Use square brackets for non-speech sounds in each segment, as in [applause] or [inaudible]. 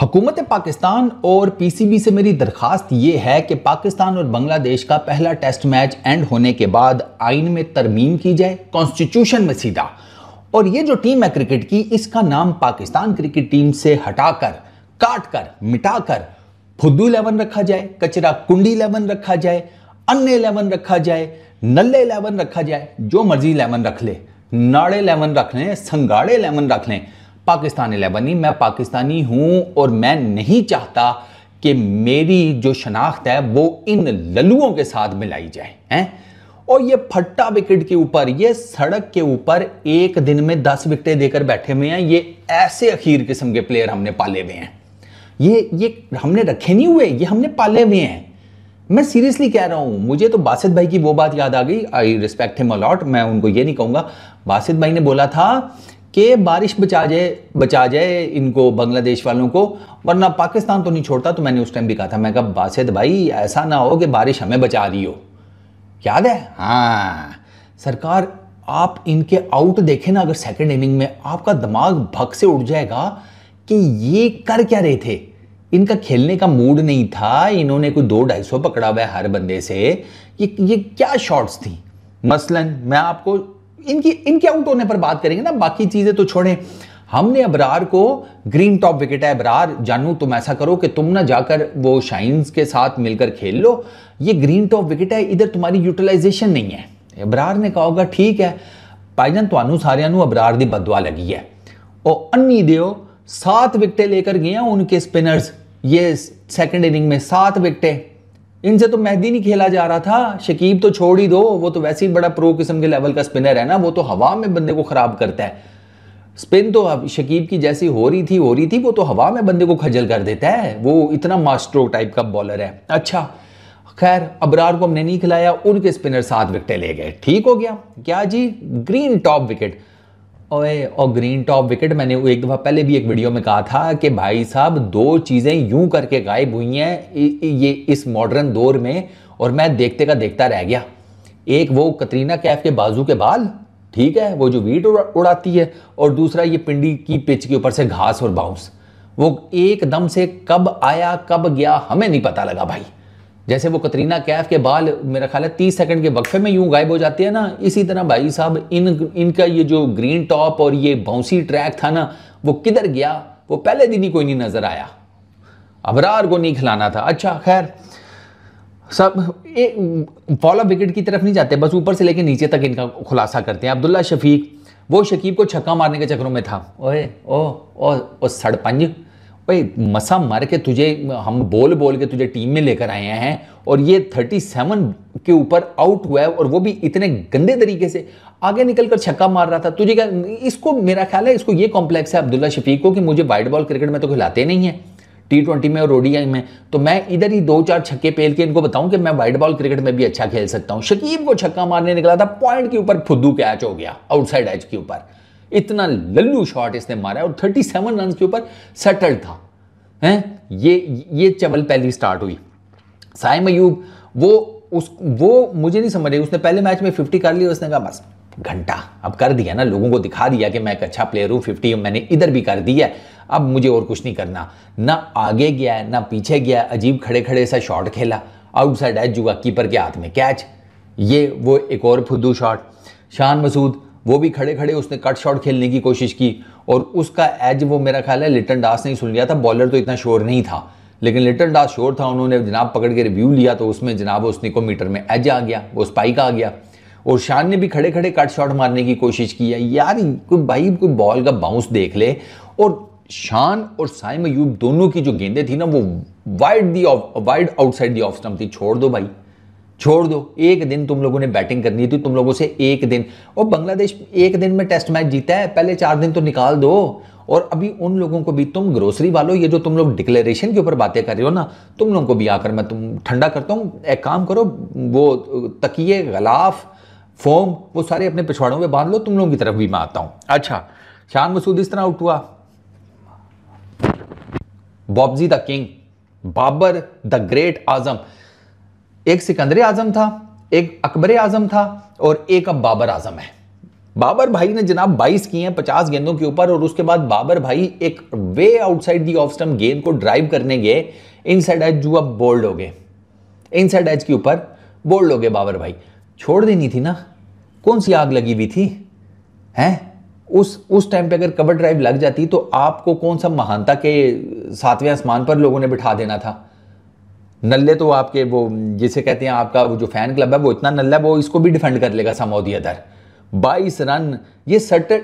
हुकूमत पाकिस्तान और पीसीबी से मेरी दरख्वास्त ये है कि पाकिस्तान और बांग्लादेश का पहला टेस्ट मैच एंड होने के बाद आइन में तरमीम की जाए कॉन्स्टिट्यूशन में सीधा और ये जो टीम है क्रिकेट की इसका नाम पाकिस्तान क्रिकेट टीम से हटाकर काट कर मिटा कर फुद्दू इलेवन रखा जाए कचरा कुंडी इलेवन रखा जाए अन्य इलेवन रखा जाए नल्ले इलेवन रखा जाए जो मर्जी इलेवन रख ले नाड़े इलेवन रख लें संगाड़े इलेवन रख लें पाकिस्तान लेबनी मैं पाकिस्तानी हूँ और मैं नहीं चाहता कि मेरी जो शनाख्त है वो इन ललुओं के साथ मिलाई जाए हैं और ये फट्टा विकेट के ऊपर ये सड़क के ऊपर एक दिन में दस विकेटें देकर बैठे हुए हैं ये ऐसे अखीर किस्म के प्लेयर हमने पाले हुए हैं ये ये हमने रखे नहीं हुए ये हमने पाले हुए हैं मैं सीरियसली कह रहा हूँ मुझे तो बासित भाई की वो बात याद आ गई आई रिस्पेक्ट हिम अलॉट मैं उनको ये नहीं कहूँगा बासित भाई ने बोला था कि बारिश बचा जाए बचा जाए इनको बांग्लादेश वालों को वरना पाकिस्तान तो नहीं छोड़ता तो मैंने उस टाइम भी कहा था मैं कहा बासित तो भाई ऐसा ना हो कि बारिश हमें बचा रही हो याद है हाँ सरकार आप इनके आउट देखें ना अगर सेकेंड इनिंग में आपका दिमाग भग से उठ जाएगा कि ये कर क्या रहे थे इनका खेलने का मूड नहीं था इन्होंने कोई दो ढाई सौ पकड़ा हुआ है हर बंदे से ये ये क्या शॉट्स थी मसलन मैं आपको इनकी इनके आउट होने पर बात करेंगे ना बाकी चीज़ें तो छोड़ें हमने अबरार को ग्रीन टॉप विकेट है अबरार जानू तुम ऐसा करो कि तुम ना जाकर वो शाइन्स के साथ मिलकर खेल लो ये ग्रीन टॉप विकेट है इधर तुम्हारी यूटिलाइजेशन नहीं है अबरार ने कहा होगा ठीक है भाईजान तुम्हें ਸਾਰਿਆਂ अबरार की बदवा लगी है और अन्नी दे सात 7 लेकर गए उनके स्पिनर्स ये सेकेंड इनिंग में सात विकटें इनसे तो मेहदी नहीं खेला जा रहा था शकीब तो छोड़ ही दो वो तो वैसे ही बड़ा प्रो किस्म के लेवल का स्पिनर है ना वो तो हवा में बंदे को ख़राब करता है स्पिन तो शकीब की जैसी हो रही थी हो रही थी वो तो हवा में बंदे को खजल कर देता है वो इतना मास्ट्रो टाइप का बॉलर है अच्छा खैर अबरार को हमने नहीं खिलाया उनके स्पिनर सात विकेटें ले गए ठीक हो गया क्या जी ग्रीन टॉप विकेट ओए और ग्रीन टॉप विकेट मैंने वो एक दफ़ा पहले भी एक वीडियो में कहा था कि भाई साहब दो चीज़ें यूं करके गायब हुई हैं ये इस मॉडर्न दौर में और मैं देखते का देखता रह गया एक वो कतरीना कैफ के बाजू के बाल ठीक है वो जो वीट उड़ा, उड़ाती है और दूसरा ये पिंडी की पिच के ऊपर से घास और बाउंस वो एकदम से कब आया कब गया हमें नहीं पता लगा भाई जैसे वो कतरीना कैफ के बाल मेरा ख्याल है तीस सेकंड के वक्फे में यूं गायब हो जाते हैं ना इसी तरह भाई साहब इन इनका ये जो ग्रीन टॉप और ये बाउंसी ट्रैक था ना वो किधर गया वो पहले दिन ही कोई नहीं नज़र आया अबरार को नहीं खिलाना था अच्छा खैर सब एक फॉलो विकेट की तरफ नहीं जाते बस ऊपर से लेकर नीचे तक इनका खुलासा करते हैं अब्दुल्ला शफीक वो शकीब को छक्का मारने के चक्करों में था ओए ओ ओ, ओ सड़पंज भाई मसा मर के तुझे हम बोल बोल के तुझे टीम में लेकर आए हैं और ये 37 के ऊपर आउट हुआ है और वो भी इतने गंदे तरीके से आगे निकल कर छक्का मार रहा था तुझे क्या इसको मेरा ख्याल है इसको ये कॉम्प्लेक्स है अब्दुल्ला शफीक को कि मुझे वाइट बॉल क्रिकेट में तो खिलाते नहीं है टी ट्वेंटी में और ओडीआई में तो मैं इधर ही दो चार छक्के पेल के इनको बताऊं कि मैं वाइट बॉल क्रिकेट में भी अच्छा खेल सकता हूं शकीब को छक्का मारने निकला था पॉइंट के ऊपर फुद्दू कैच हो गया आउटसाइड एच के ऊपर इतना लल्लू शॉट इसने मारा और 37 रन के ऊपर सेटल था हैं ये ये चबल पहली स्टार्ट हुई साय मयूब वो उस वो मुझे नहीं समझ रही उसने पहले मैच में 50 कर लिया उसने कहा बस घंटा अब कर दिया ना लोगों को दिखा दिया कि मैं एक अच्छा प्लेयर हूँ फिफ्टी मैंने इधर भी कर दिया है अब मुझे और कुछ नहीं करना ना आगे गया ना पीछे गया अजीब खड़े खड़े सा शॉट खेला आउटसाइड एच जुआ कीपर के हाथ में कैच ये वो एक और फुद्दू शॉट शान मसूद वो भी खड़े खड़े उसने कट शॉट खेलने की कोशिश की और उसका एज वो मेरा ख्याल है लिटन दास ने ही सुन लिया था बॉलर तो इतना शोर नहीं था लेकिन लिटन दास शोर था उन्होंने जनाब पकड़ के रिव्यू लिया तो उसमें जनाब उस निकोमीटर में एज आ गया वो स्पाइक आ गया और शान ने भी खड़े खड़े कट शॉट मारने की कोशिश की है यार कोई भाई कोई बॉल का बाउंस देख ले और शान और साइम अयूब दोनों की जो गेंदें थी ना वो wide the wide outside the off stump थी छोड़ दो भाई छोड़ दो एक दिन तुम लोगों ने बैटिंग करनी थी तुम लोगों से एक दिन और बांग्लादेश एक दिन में टेस्ट मैच जीता है पहले चार दिन तो निकाल दो और अभी उन लोगों को भी तुम ग्रोसरी वालों ये जो तुम लोग डिक्लेरेशन के ऊपर बातें कर रहे हो ना तुम लोगों को भी आकर मैं तुम ठंडा करता हूँ एक काम करो वो तकिए गलाफ फोम वो सारे अपने पिछवाड़ों में बांध लो तुम लोगों की तरफ भी मैं आता हूँ अच्छा शान मसूद इस तरह आउट हुआ बॉब्जी the king Babar the great Azam एक सिकंदर आजम था एक अकबर आजम था और एक अब बाबर आजम है बाबर भाई ने जनाब 22 किए हैं 50 गेंदों के ऊपर और उसके बाद बाबर भाई एक वे आउटसाइड दी ऑफ स्टम गेंद को ड्राइव करने गए इन साइड एज जो अब बोल्ड हो गए इन साइड एज के ऊपर बोल्ड हो गए बाबर भाई छोड़ देनी थी ना कौन सी आग लगी हुई थी हैं उस उस टाइम पे अगर कवर ड्राइव लग जाती तो आपको कौन सा महानता के सातवें आसमान पर लोगों ने बिठा देना था नल्ले तो आपके वो जिसे कहते हैं आपका वो जो फैन क्लब है वो इतना नल्ला है वो इसको भी डिफेंड कर लेगा समौदी अदर बाईस रन ये सटल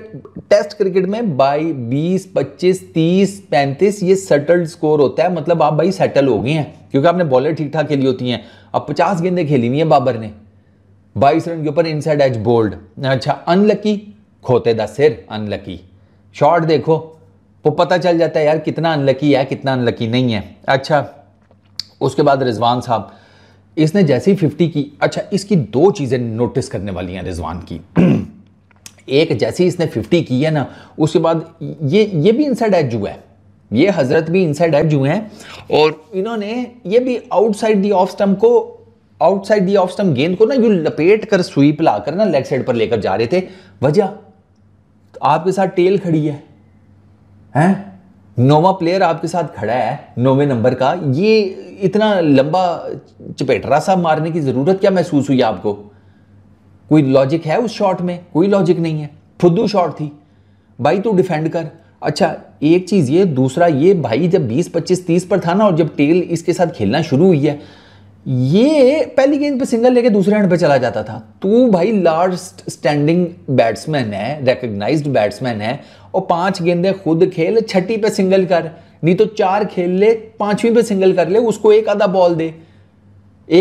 टेस्ट क्रिकेट में बाई बीस पच्चीस तीस पैंतीस ये सटल स्कोर होता है मतलब आप भाई सेटल हो गए हैं क्योंकि आपने बॉलर ठीक ठाक खेली होती हैं अब पचास गेंदें खेली हुई हैं बाबर ने बाईस रन के ऊपर साइड एज बोल्ड अच्छा अनलकी खोते द सिर अनलकी शॉट देखो वो पता चल जाता है यार कितना अनलकी है कितना अनलकी नहीं है अच्छा उसके बाद रिजवान साहब इसने जैसे ही फिफ्टी की अच्छा इसकी दो चीज़ें नोटिस करने वाली हैं रिजवान की [clears throat] एक जैसे ही इसने फिफ्टी की है ना उसके बाद ये ये भी इनसाइड एज हुआ है ये हज़रत भी इनसाइड एज हुए हैं और इन्होंने ये भी आउटसाइड दी ऑफ स्टम्प को आउटसाइड दी ऑफ स्टम्प गेंद को ना यू लपेट कर स्वीप ला कर ना लेग साइड पर लेकर जा रहे थे वजह तो आपके साथ टेल खड़ी है हैं नौवा प्लेयर आपके साथ खड़ा है नौवे नंबर का ये इतना लंबा चपेटरा सा मारने की ज़रूरत क्या महसूस हुई आपको कोई लॉजिक है उस शॉट में कोई लॉजिक नहीं है फुद्दू शॉट थी भाई तू डिफेंड कर अच्छा एक चीज़ ये दूसरा ये भाई जब 20 25 30 पर था ना और जब टेल इसके साथ खेलना शुरू हुई है ये पहली गेंद पे सिंगल लेके दूसरे हैंड पे चला जाता था तू भाई लार्ज स्टैंडिंग बैट्समैन है रिकग्नाइज्ड बैट्समैन है और पांच गेंदे खुद खेल छठी पे सिंगल कर नहीं तो चार खेल ले पांचवी पे सिंगल कर ले उसको एक आधा बॉल दे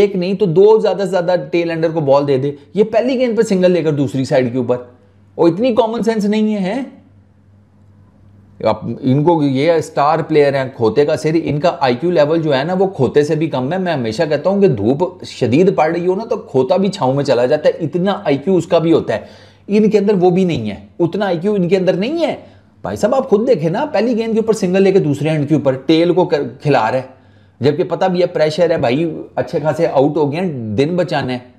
एक नहीं तो दो ज़्यादा से ज़्यादा टेल एंडर को बॉल दे दे ये पहली गेंद पे सिंगल लेकर दूसरी साइड के ऊपर और इतनी कॉमन सेंस नहीं है, है? अब इनको ये स्टार प्लेयर हैं खोते का सिर इनका आईक्यू लेवल जो है ना वो खोते से भी कम है मैं हमेशा कहता हूं कि धूप शदीद पड़ रही हो ना तो खोता भी छाऊ में चला जाता है इतना आईक्यू उसका भी होता है इनके अंदर वो भी नहीं है उतना आई इनके अंदर नहीं है भाई साहब आप खुद देखें ना पहली गेंद के ऊपर सिंगल लेके दूसरे एंड के ऊपर टेल को कर, खिला रहे जबकि पता भी है प्रेशर है भाई अच्छे खासे आउट हो गए दिन बचाने है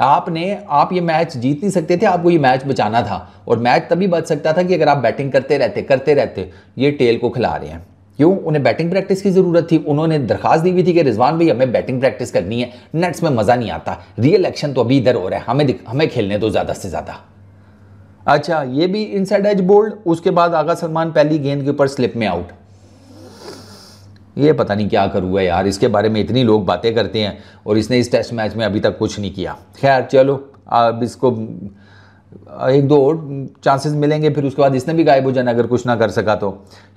आपने आप ये मैच जीत नहीं सकते थे आपको ये मैच बचाना था और मैच तभी बच सकता था कि अगर आप बैटिंग करते रहते करते रहते ये टेल को खिला रहे हैं क्यों उन्हें बैटिंग प्रैक्टिस की ज़रूरत थी उन्होंने दरखास्त दी हुई थी कि रिजवान भाई हमें बैटिंग प्रैक्टिस करनी है नेट्स में मज़ा नहीं आता रियल एक्शन तो अभी इधर हो रहा है हमें हमें खेलने दो ज़्यादा से ज़्यादा अच्छा ये भी इनसाइड एज बोल्ड उसके बाद आगा सलमान पहली गेंद के ऊपर स्लिप में आउट ये पता नहीं क्या कर हुआ यार इसके बारे में इतनी लोग बातें करते हैं और इसने इस टेस्ट मैच में अभी तक कुछ नहीं किया खैर चलो अब इसको एक दो और चांसेस मिलेंगे फिर उसके बाद इसने भी गायब हो जाना अगर कुछ ना कर सका तो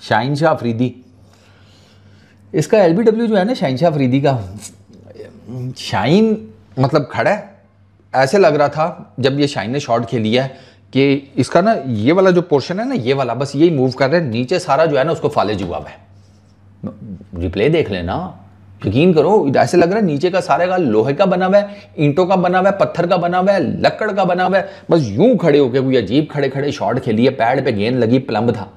शाहिन शाह अफरीदी इसका एल जो है ना शाहिन शाह अफरीदी का शाइन मतलब खड़ा है ऐसे लग रहा था जब ये शाइन ने शॉट खेली है कि इसका ना ये वाला जो पोर्शन है ना ये वाला बस यही मूव कर रहा है नीचे सारा जो है ना उसको फालिज हुआ है रिप्ले देख लेना यकीन करो ऐसे लग रहा है नीचे का सारे का लोहे का बना हुआ है ईंटों का बना हुआ है पत्थर का बना हुआ है लकड़ का बना हुआ है बस यूं खड़े होके कोई अजीब खड़े खड़े शॉट खेली है पैड पे गेंद लगी प्लम्ब था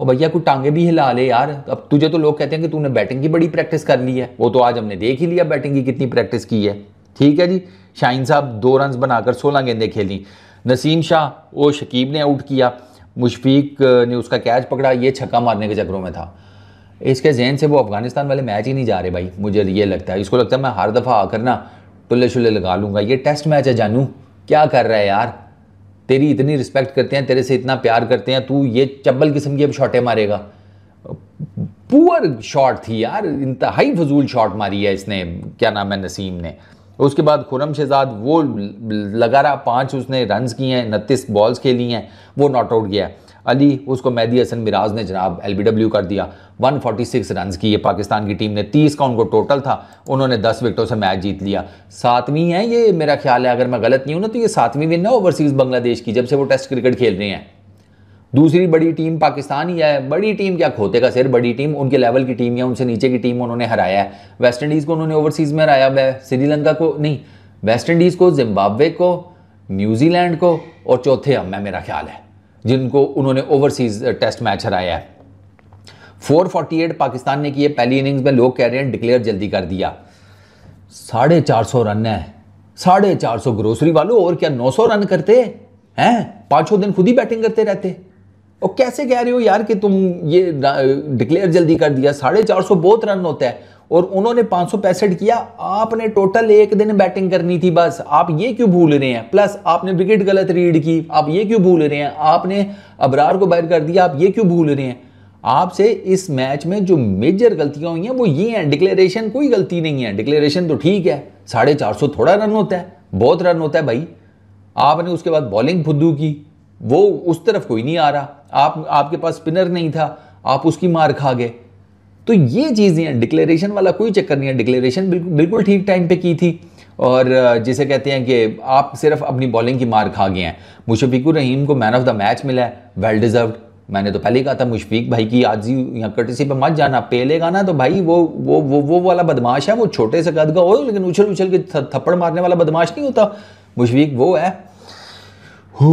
और भैया कोई टांगे भी हिला ले यार अब तुझे तो लोग कहते हैं कि तूने बैटिंग की बड़ी प्रैक्टिस कर ली है वो तो आज हमने देख ही लिया बैटिंग की कितनी प्रैक्टिस की है ठीक है जी शाइन साहब दो रन बनाकर सोलह गेंदे खेली नसीम शाह वो शकीब ने आउट किया मुशफीक ने उसका कैच पकड़ा ये छक्का मारने के चक्रों में था इसके जहन से वो अफगानिस्तान वाले मैच ही नहीं जा रहे भाई मुझे ये लगता है इसको लगता है मैं हर दफ़ा आकर ना टुल्ले शुल्ले लगा लूँगा ये टेस्ट मैच है जानू क्या कर रहा है यार तेरी इतनी रिस्पेक्ट करते हैं तेरे से इतना प्यार करते हैं तू ये चब्बल किस्म की अब शॉटें मारेगा पुअर शॉट थी यार इंतहाई फजूल शॉट मारी है इसने क्या नाम है नसीम ने उसके बाद खुरम शहजाद वो लगा रहा पाँच उसने रन किए हैं उनतीस बॉल्स खेली हैं वो नॉट आउट गया है अली उसको मेहदी हसन मिराज ने जनाब एल कर दिया 146 रन की ये पाकिस्तान की टीम ने 30 का उनको टोटल था उन्होंने 10 विकेटों से मैच जीत लिया सातवीं है ये मेरा ख्याल है अगर मैं गलत नहीं हूँ ना तो ये सातवीं विन है ओवरसीज़ बांग्लादेश की जब से वो टेस्ट क्रिकेट खेल रहे हैं दूसरी बड़ी टीम पाकिस्तान ही है बड़ी टीम क्या खोते का सिर बड़ी टीम उनके लेवल की टीम या उनसे नीचे की टीम उन्होंने हराया है वेस्ट इंडीज़ को उन्होंने ओवरसीज़ में हराया है श्रीलंका को नहीं वेस्ट इंडीज़ को जिम्बाब्वे को न्यूजीलैंड को और चौथे हम में मेरा ख्याल है जिनको उन्होंने ओवरसीज़ टेस्ट मैच हराया है फोर पाकिस्तान ने किए पहली इनिंग्स में लोग कह रहे हैं डिक्लेयर जल्दी कर दिया साढ़े चार सौ रन है साढ़े चार सौ ग्रोसरी वालों और क्या नौ सौ रन करते हैं पाँचों दिन खुद ही बैटिंग करते रहते और कैसे कह रहे हो यार कि तुम ये डिक्लेयर जल्दी कर दिया साढ़े चार सौ बहुत रन होता है और उन्होंने पाँच सौ पैंसठ किया आपने टोटल एक दिन बैटिंग करनी थी बस आप ये क्यों भूल रहे हैं प्लस आपने विकेट गलत रीड की आप ये क्यों भूल रहे हैं आपने अबरार को बैर कर दिया आप ये क्यों भूल रहे हैं आपसे इस मैच में जो मेजर गलतियां हुई हैं वो ये हैं डिक्लेरेशन कोई गलती नहीं है डिक्लेरेशन तो ठीक है साढ़े चार सौ थोड़ा रन होता है बहुत रन होता है भाई आपने उसके बाद बॉलिंग फुद्दू की वो उस तरफ कोई नहीं आ रहा आप आपके पास स्पिनर नहीं था आप उसकी मार खा गए तो ये चीज़ें डिक्लेरेशन वाला कोई चक्कर नहीं है डिक्लेरेशन बिल्कुल बिल्कुल ठीक टाइम पे की थी और जिसे कहते हैं कि आप सिर्फ अपनी बॉलिंग की मार खा गए हैं मुशफीकुर रहीम को मैन ऑफ द मैच मिला है वेल डिज़र्व्ड मैंने तो पहले कहा था मुशफीक भाई की आज यहाँ कटेसी पर मत जाना पहले गाना तो भाई वो वो वो वो वाला बदमाश है वो छोटे से कद का हो लेकिन उछल उछल के थप्पड़ मारने वाला बदमाश नहीं होता मुशफीक वो है हो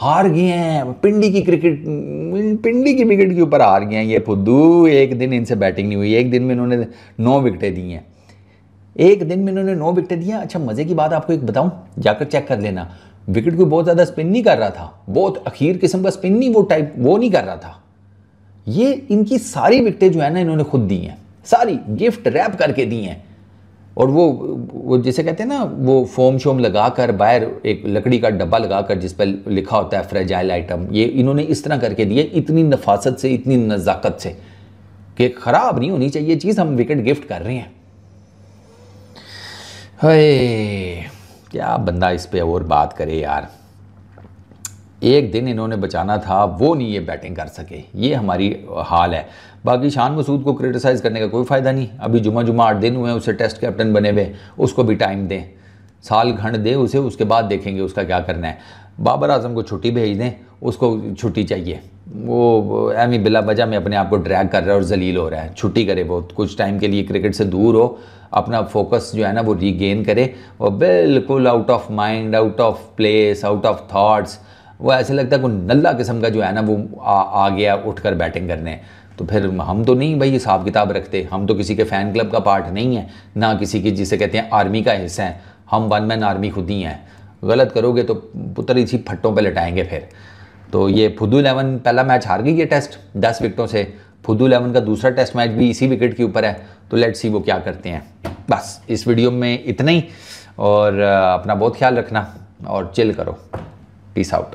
हार गए हैं पिंडी की क्रिकेट पिंडी की विकेट के ऊपर हार गए हैं ये फुद्दू एक दिन इनसे बैटिंग नहीं हुई एक दिन में इन्होंने नौ विकेटें दी हैं एक दिन में इन्होंने नौ विकेटें दी हैं अच्छा मज़े की बात आपको एक बताऊं जाकर चेक कर लेना विकेट को बहुत ज़्यादा स्पिन नहीं कर रहा था बहुत अखीर किस्म का स्पिन नहीं वो टाइप वो नहीं कर रहा था ये इनकी सारी विकटें जो है ना इन्होंने खुद दी हैं सारी गिफ्ट रैप करके दी हैं और वो वो जिसे कहते हैं ना वो फोम शोम लगा कर बाहर एक लकड़ी का डब्बा लगा कर जिस पर लिखा होता है फ्रेजाइल आइटम ये इन्होंने इस तरह करके दिए इतनी नफासत से इतनी नज़ाकत से कि ख़राब नहीं होनी चाहिए चीज़ हम विकेट गिफ्ट कर रहे हैं हए क्या बंदा इस पर और बात करे यार एक दिन इन्होंने बचाना था वो नहीं ये बैटिंग कर सके ये हमारी हाल है बाकी शान मसूद को क्रिटिसाइज़ करने का कोई फ़ायदा नहीं अभी जुमा जुमा आठ दिन हुए हैं उसे टेस्ट कैप्टन बने हुए उसको भी टाइम दें साल खंड दें उसे उसके बाद देखेंगे उसका क्या करना है बाबर आजम को छुट्टी भेज दें उसको छुट्टी चाहिए वो एम बिला बजा में अपने आप को ड्रैग कर रहा है और जलील हो रहा है छुट्टी करे वो कुछ टाइम के लिए क्रिकेट से दूर हो अपना फोकस जो है ना वो रीगेन करे और बिल्कुल out of mind out of place out of thoughts वो ऐसे लगता है कोई नल्ला किस्म का जो है ना वो आ, आ गया उठ कर बैटिंग करने तो फिर हम तो नहीं भाई हिसाब किताब रखते हम तो किसी के फ़ैन क्लब का पार्ट नहीं है ना किसी की जिसे कहते हैं आर्मी का हिस्सा है हम वन मैन आर्मी खुद ही हैं गलत करोगे तो पुत्र इसी फट्टों पर लटाएंगे फिर तो ये फुदू इलेवन पहला मैच हार गई है टेस्ट दस विकटों से फुदू इलेवन का दूसरा टेस्ट मैच भी इसी विकेट के ऊपर है तो लेट सी वो क्या करते हैं बस इस वीडियो में इतना ही और अपना बहुत ख्याल रखना और चिल करो पीस आउट